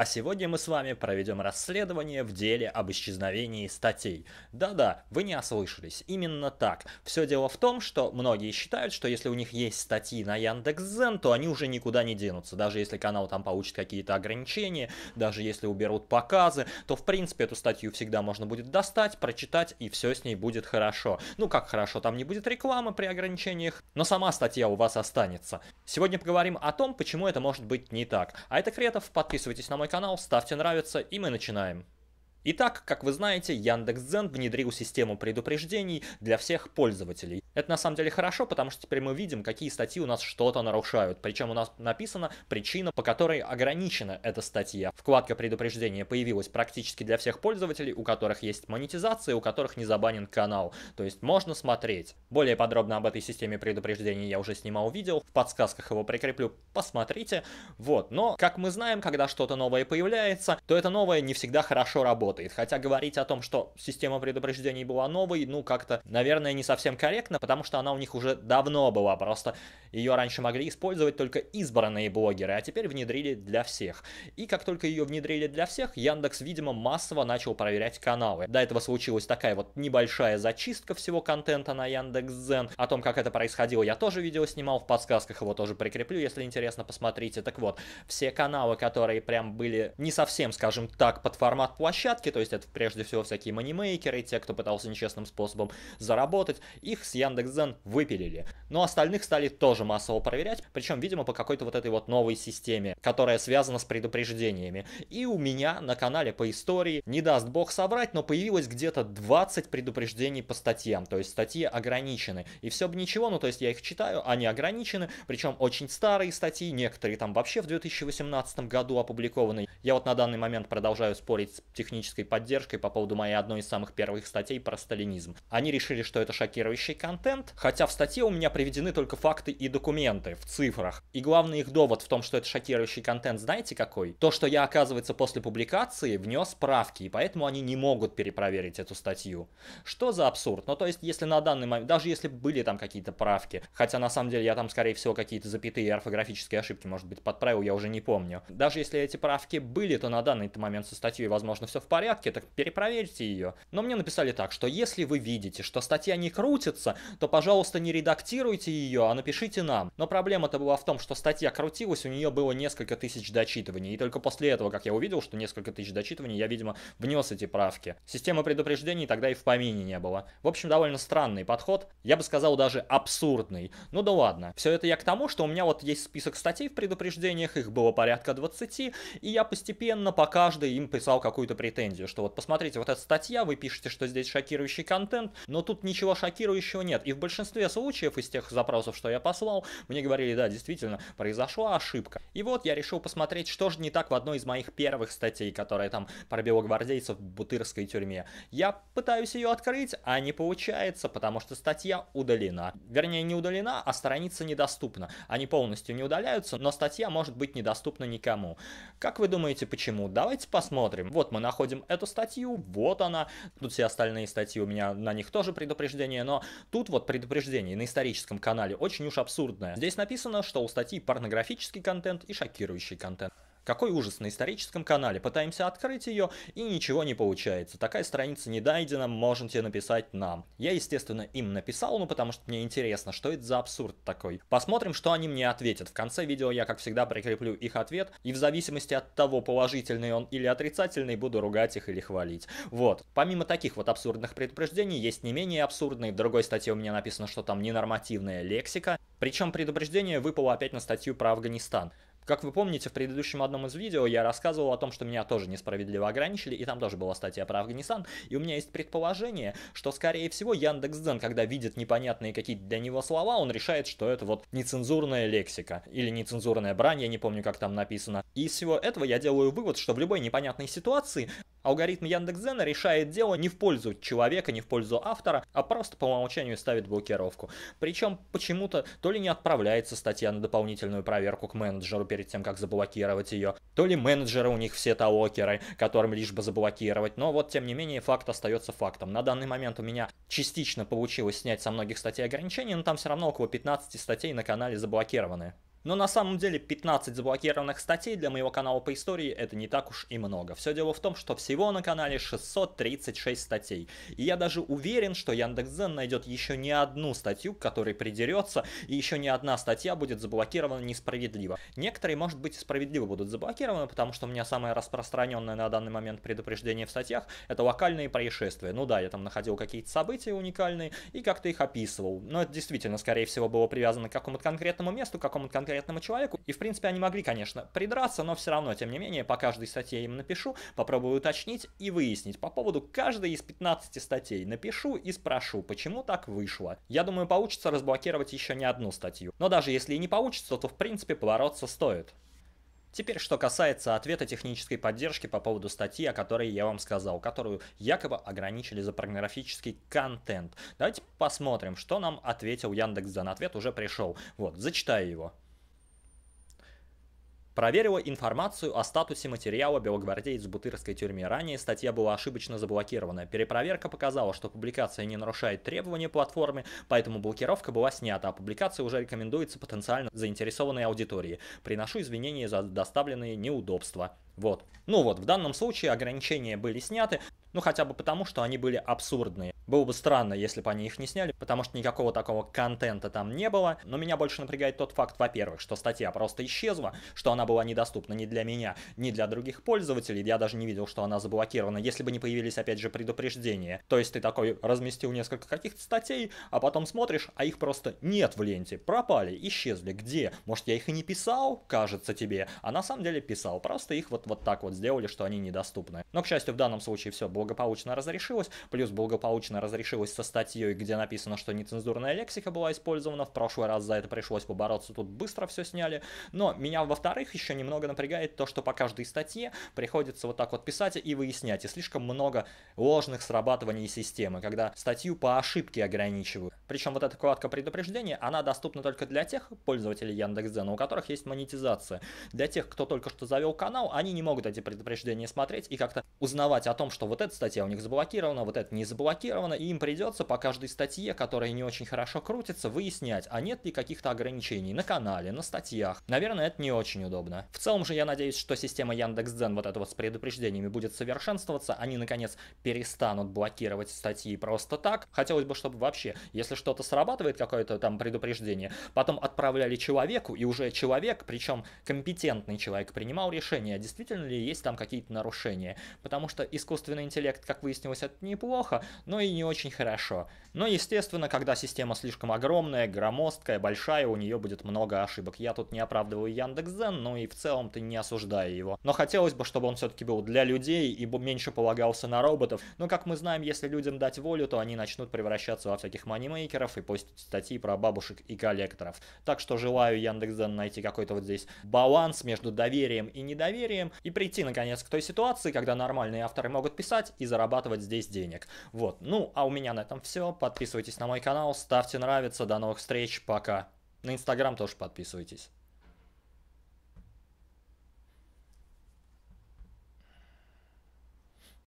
А сегодня мы с вами проведем расследование в деле об исчезновении статей. Да-да, вы не ослышались, именно так. Все дело в том, что многие считают, что если у них есть статьи на Яндекс.Зен, то они уже никуда не денутся. Даже если канал там получит какие-то ограничения, даже если уберут показы, то в принципе эту статью всегда можно будет достать, прочитать и все с ней будет хорошо. Ну как хорошо, там не будет рекламы при ограничениях, но сама статья у вас останется. Сегодня поговорим о том, почему это может быть не так. А это Кретов, подписывайтесь на мой мой канал, ставьте нравится и мы начинаем. Итак, как вы знаете, Яндекс.Дзен внедрил систему предупреждений для всех пользователей. Это на самом деле хорошо, потому что теперь мы видим, какие статьи у нас что-то нарушают. Причем у нас написана причина, по которой ограничена эта статья. Вкладка предупреждения появилась практически для всех пользователей, у которых есть монетизация, у которых не забанен канал. То есть можно смотреть. Более подробно об этой системе предупреждений я уже снимал видео, в подсказках его прикреплю, посмотрите. Вот, но, как мы знаем, когда что-то новое появляется, то это новое не всегда хорошо работает. Хотя говорить о том, что система предупреждений была новой, ну как-то, наверное, не совсем корректно, потому что она у них уже давно была, просто ее раньше могли использовать только избранные блогеры, а теперь внедрили для всех. И как только ее внедрили для всех, Яндекс, видимо, массово начал проверять каналы. До этого случилась такая вот небольшая зачистка всего контента на Яндекс.Зен. О том, как это происходило, я тоже видео снимал, в подсказках его тоже прикреплю, если интересно, посмотрите. Так вот, все каналы, которые прям были не совсем, скажем так, под формат площадки, то есть это прежде всего всякие манимейкеры, те, кто пытался нечестным способом заработать, их с Яндекс Яндекс.Дзен выпилили. Но остальных стали тоже массово проверять, причем, видимо, по какой-то вот этой вот новой системе, которая связана с предупреждениями. И у меня на канале по истории, не даст бог соврать, но появилось где-то 20 предупреждений по статьям, то есть статьи ограничены. И все бы ничего, ну то есть я их читаю, они ограничены, причем очень старые статьи, некоторые там вообще в 2018 году опубликованы. Я вот на данный момент продолжаю спорить с технической поддержкой по поводу моей одной из самых первых статей про сталинизм. Они решили, что это шокирующий контент, контент, хотя в статье у меня приведены только факты и документы в цифрах. И главный их довод в том, что это шокирующий контент, знаете какой? То, что я, оказывается, после публикации внес правки, и поэтому они не могут перепроверить эту статью. Что за абсурд? Ну, то есть, если на данный момент, даже если были там какие-то правки, хотя на самом деле я там, скорее всего, какие-то запятые и орфографические ошибки, может быть, подправил, я уже не помню. Даже если эти правки были, то на данный момент со статьей, возможно, все в порядке, так перепроверьте ее. Но мне написали так, что если вы видите, что статья не крутится, то, пожалуйста, не редактируйте ее, а напишите нам. Но проблема-то была в том, что статья крутилась, у нее было несколько тысяч дочитываний. И только после этого, как я увидел, что несколько тысяч дочитываний, я, видимо, внес эти правки. Системы предупреждений тогда и в помине не было. В общем, довольно странный подход. Я бы сказал, даже абсурдный. Ну да ладно. Все это я к тому, что у меня вот есть список статей в предупреждениях, их было порядка 20, и я постепенно по каждой им писал какую-то претензию, что вот посмотрите, вот эта статья, вы пишете, что здесь шокирующий контент, но тут ничего шокирующего нет нет. И в большинстве случаев из тех запросов, что я послал, мне говорили, да, действительно, произошла ошибка. И вот я решил посмотреть, что же не так в одной из моих первых статей, которая там про белогвардейцев в бутырской тюрьме. Я пытаюсь ее открыть, а не получается, потому что статья удалена. Вернее, не удалена, а страница недоступна. Они полностью не удаляются, но статья может быть недоступна никому. Как вы думаете, почему? Давайте посмотрим. Вот мы находим эту статью, вот она. Тут все остальные статьи у меня на них тоже предупреждение, но тут вот предупреждение на историческом канале очень уж абсурдное. Здесь написано, что у статьи порнографический контент и шокирующий контент. Какой ужас, на историческом канале пытаемся открыть ее и ничего не получается. Такая страница не дайдена, можете написать нам. Я, естественно, им написал, ну потому что мне интересно, что это за абсурд такой. Посмотрим, что они мне ответят. В конце видео я, как всегда, прикреплю их ответ, и в зависимости от того, положительный он или отрицательный, буду ругать их или хвалить. Вот. Помимо таких вот абсурдных предупреждений, есть не менее абсурдные. В другой статье у меня написано, что там ненормативная лексика. Причем предупреждение выпало опять на статью про Афганистан. Как вы помните, в предыдущем одном из видео я рассказывал о том, что меня тоже несправедливо ограничили, и там тоже была статья про Афганистан, и у меня есть предположение, что, скорее всего, Яндекс.Дзен, когда видит непонятные какие-то для него слова, он решает, что это вот нецензурная лексика, или нецензурная брань, я не помню, как там написано. И из всего этого я делаю вывод, что в любой непонятной ситуации алгоритм Яндекс.Дзена решает дело не в пользу человека, не в пользу автора, а просто по умолчанию ставит блокировку. Причем почему-то то ли не отправляется статья на дополнительную проверку к менеджеру, перед тем, как заблокировать ее. То ли менеджеры у них все талокеры, которым лишь бы заблокировать. Но вот, тем не менее, факт остается фактом. На данный момент у меня частично получилось снять со многих статей ограничения, но там все равно около 15 статей на канале заблокированы. Но на самом деле 15 заблокированных статей для моего канала по истории это не так уж и много. Все дело в том, что всего на канале 636 статей. И я даже уверен, что Яндекс.Зен найдет еще не одну статью, к которой придерется, и еще не одна статья будет заблокирована несправедливо. Некоторые, может быть, справедливо будут заблокированы, потому что у меня самое распространенное на данный момент предупреждение в статьях — это локальные происшествия. Ну да, я там находил какие-то события уникальные и как-то их описывал. Но это действительно, скорее всего, было привязано к какому-то конкретному месту, к какому-то конкретному конкретному человеку. И, в принципе, они могли, конечно, придраться, но все равно, тем не менее, по каждой статье я им напишу, попробую уточнить и выяснить. По поводу каждой из 15 статей напишу и спрошу, почему так вышло. Я думаю, получится разблокировать еще не одну статью. Но даже если и не получится, то, в принципе, побороться стоит. Теперь, что касается ответа технической поддержки по поводу статьи, о которой я вам сказал, которую якобы ограничили за порнографический контент. Давайте посмотрим, что нам ответил Яндекс.Зан. Ответ уже пришел. Вот, зачитаю его проверила информацию о статусе материала белогвардеец в Бутырской тюрьме. Ранее статья была ошибочно заблокирована. Перепроверка показала, что публикация не нарушает требования платформы, поэтому блокировка была снята, а публикация уже рекомендуется потенциально заинтересованной аудитории. Приношу извинения за доставленные неудобства. Вот. Ну вот, в данном случае ограничения были сняты, ну хотя бы потому, что они были абсурдные. Было бы странно, если бы они их не сняли, потому что никакого такого контента там не было. Но меня больше напрягает тот факт, во-первых, что статья просто исчезла, что она была недоступна ни для меня, ни для других пользователей. Я даже не видел, что она заблокирована, если бы не появились, опять же, предупреждения. То есть ты такой разместил несколько каких-то статей, а потом смотришь, а их просто нет в ленте. Пропали, исчезли. Где? Может, я их и не писал, кажется тебе, а на самом деле писал. Просто их вот вот так вот сделали, что они недоступны. Но, к счастью, в данном случае все благополучно разрешилось, плюс благополучно разрешилось со статьей, где написано, что нецензурная лексика была использована, в прошлый раз за это пришлось побороться, тут быстро все сняли, но меня, во-вторых, еще немного напрягает то, что по каждой статье приходится вот так вот писать и выяснять, и слишком много ложных срабатываний системы, когда статью по ошибке ограничивают. Причем вот эта вкладка предупреждения, она доступна только для тех пользователей Яндекс.Дзена, у которых есть монетизация. Для тех, кто только что завел канал, они не могут эти предупреждения смотреть и как-то узнавать о том, что вот эта статья у них заблокирована, вот эта не заблокирована, и им придется по каждой статье, которая не очень хорошо крутится, выяснять, а нет ли каких-то ограничений на канале, на статьях. Наверное, это не очень удобно. В целом же я надеюсь, что система Яндекс.Дзен вот это вот с предупреждениями будет совершенствоваться, они наконец перестанут блокировать статьи просто так. Хотелось бы, чтобы вообще, если что-то срабатывает, какое-то там предупреждение, потом отправляли человеку, и уже человек, причем компетентный человек, принимал решение, а действительно ли есть там какие-то нарушения. Потому что искусственный интеллект, как выяснилось, это неплохо, но и не очень хорошо. Но, естественно, когда система слишком огромная, громоздкая, большая, у нее будет много ошибок. Я тут не оправдываю Яндекс.Зен, но и в целом ты не осуждая его. Но хотелось бы, чтобы он все-таки был для людей и меньше полагался на роботов. Но, как мы знаем, если людям дать волю, то они начнут превращаться во всяких манимей букмекеров и постить статьи про бабушек и коллекторов. Так что желаю Яндекс.Дзен найти какой-то вот здесь баланс между доверием и недоверием и прийти наконец к той ситуации, когда нормальные авторы могут писать и зарабатывать здесь денег. Вот, ну а у меня на этом все. Подписывайтесь на мой канал, ставьте нравится, до новых встреч, пока. На Инстаграм тоже подписывайтесь.